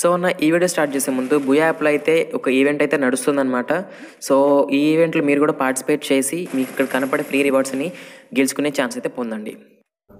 so నా ఈ video start చేసే ముందు బుయా యాప్లో అయితే ఒక ఈవెంట్ అయితే నడుస్తుందన్నమాట సో ఈ ఈవెంట్లో మీరు కూడా పార్టిసిపేట్ చేసి మీకు ఇక్కడ కనపడే ఫ్రీ రివార్డ్స్ని గెలుచుకునే ఛాన్స్ అయితే పొందండి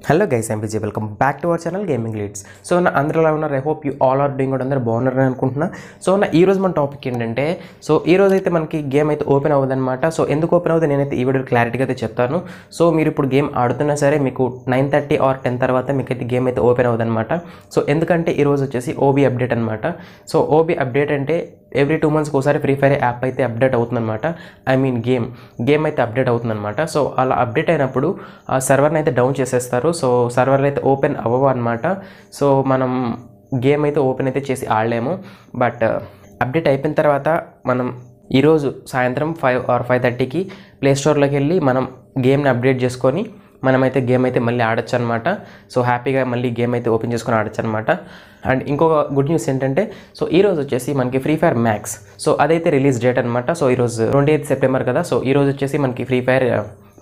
hello guys MPG welcome back to our channel gaming leads so నా ఎలా ఉన్నారు I hope you all are doing కూడా అందరూ బాగున్నారని అనుకుంటున్నా సో నా ఈరోజు మన టాపిక్ ఏంటంటే సో ఈ రోజు అయితే మనకి గేమ్ అయితే ఓపెన్ అవ్వదన్నమాట సో ఎందుకు ఓపెన్ అవుతుంది నేనైతే ఈ వీడియో క్లారిటీగా అయితే చెప్తాను సో మీరు ఇప్పుడు గేమ్ ఆడుతున్నా సరే మీకు నైన్ థర్టీ ఆర్ టెన్ తర్వాత మీకు అయితే గేమ్ అయితే ఓపెన్ అవ్వదన్నమాట సో ఎందుకంటే ఈరోజు వచ్చేసి ఓబీ అప్డేట్ అనమాట సో ఓబీ అప్డేట్ అంటే ఎవ్రీ టూ మంత్స్కి ఒకసారి ఫ్రీ ఫైర్ యాప్ అయితే అప్డేట్ అవుతుందన్నమాట ఐ మీన్ గేమ్ గేమ్ అయితే అప్డేట్ అవుతుందన్నమాట సో అలా అప్డేట్ అయినప్పుడు ఆ సర్వర్ని అయితే డౌన్ చేసేస్తారు సో సర్వర్లు అయితే ఓపెన్ అవ్వవు అనమాట సో మనం గేమ్ అయితే ఓపెన్ అయితే చేసి ఆడలేము బట్ అప్డేట్ uh, అయిపోయిన తర్వాత మనం ఈరోజు సాయంత్రం ఫైవ్ ఆర్ ఫైవ్ థర్టీకి ప్లే స్టోర్లోకి వెళ్ళి మనం గేమ్ని అప్డేట్ చేసుకొని మనమైతే గేమ్ అయితే మళ్ళీ ఆడొచ్చు అనమాట సో హ్యాపీగా మళ్ళీ గేమ్ అయితే ఓపెన్ చేసుకొని ఆడొచ్చు అనమాట అండ్ ఇంకొక గుడ్ న్యూస్ ఏంటంటే సో ఈ రోజు వచ్చేసి మనకి ఫ్రీ ఫైర్ మ్యాక్స్ సో అదైతే రిలీజ్ డేట్ అనమాట సో ఈరోజు ట్వంటీ ఎయిత్ సెప్టెంబర్ కదా సో ఈరోజు వచ్చేసి మనకి ఫ్రీ ఫైర్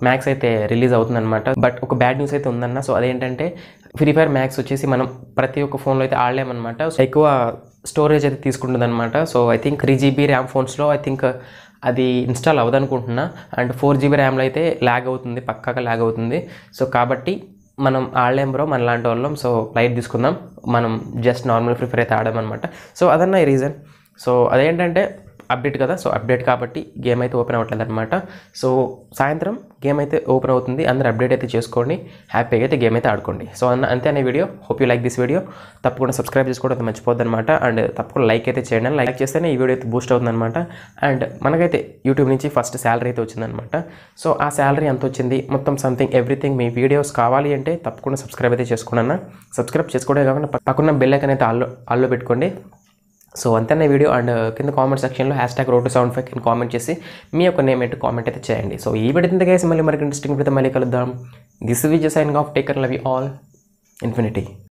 మ్యాక్స్ అయితే రిలీజ్ అవుతుందన్నమాట బట్ ఒక బ్యాడ్ న్యూస్ అయితే ఉందన్న సో అదేంటంటే ఫ్రీ ఫైర్ మ్యాక్స్ వచ్చేసి మనం ప్రతి ఒక్క ఫోన్లో అయితే ఆడలేమన్నమాట ఎక్కువ స్టోరేజ్ అయితే తీసుకుంటుందన్నమాట so I think three GB RAM ఫోన్స్లో ఐ థింక్ అది ఇన్స్టాల్ అవ్వదనుకుంటున్నా అండ్ ఫోర్ జీబీ ర్యామ్లో అయితే ల్యాగ్ అవుతుంది పక్కాగా ల్యాగ్ అవుతుంది సో కాబట్టి మనం ఆడలేం బ్రో మన లాంటి వాళ్ళం సో లైట్ తీసుకుందాం మనం జస్ట్ నార్మల్ ఫ్రీ ఫైర్ అయితే ఆడమన్నమాట సో అదన్న ఈ రీజన్ సో అదేంటంటే అప్డేట్ కదా సో అప్డేట్ కాబట్టి గేమ్ అయితే ఓపెన్ అవ్వట్లేదు అనమాట సో సాయంత్రం గేమ్ అయితే ఓపెన్ అవుతుంది అందరు అప్డేట్ అయితే చేసుకోండి హ్యాపీగా అయితే గేమ్ అయితే ఆడుకోండి సో అన్న అంతే అనే video hope you like this video తప్పకుండా సబ్స్క్రైబ్ చేసుకోవడం మర్చిపోద్ది అనమాట అండ్ తప్పకుండా లైక్ అయితే చేయండి లైక్ చేస్తేనే ఈ వీడియో అయితే బూస్ట్ అవుతుంది అనమాట అండ్ మనకైతే యూట్యూబ్ నుంచి ఫస్ట్ శాలరీ అయితే వచ్చిందనమాట సో ఆ శాలరీ ఎంత వచ్చింది మొత్తం సంథింగ్ ఎవ్రీథింగ్ మీ వీడియోస్ కావాలి అంటే తప్పకుండా సబ్స్క్రైబ్ అయితే చేసుకోండి అన్న సబ్స్క్రైబ్ చేసుకోవడమే కాకుండా పక్కన బెల్ ఐకన్ అయితే ఆల్లో ఆల్లో పెట్టుకోండి సో అంతే నా వీడియో అండ్ కింద కామెంట్ సెక్షన్లో hashtag road seven five కింద కామెంట్ చేసి మీ యొక్క నేమ్ ఏంటి కామెంట్ అయితే చేయండి సో ఈ పెడితే గైస్ మళ్ళీ మరికి ఇంట్రెస్టింగ్ పెడితే మళ్ళీ కలుద్దాం this is sign off Taker love you all infinity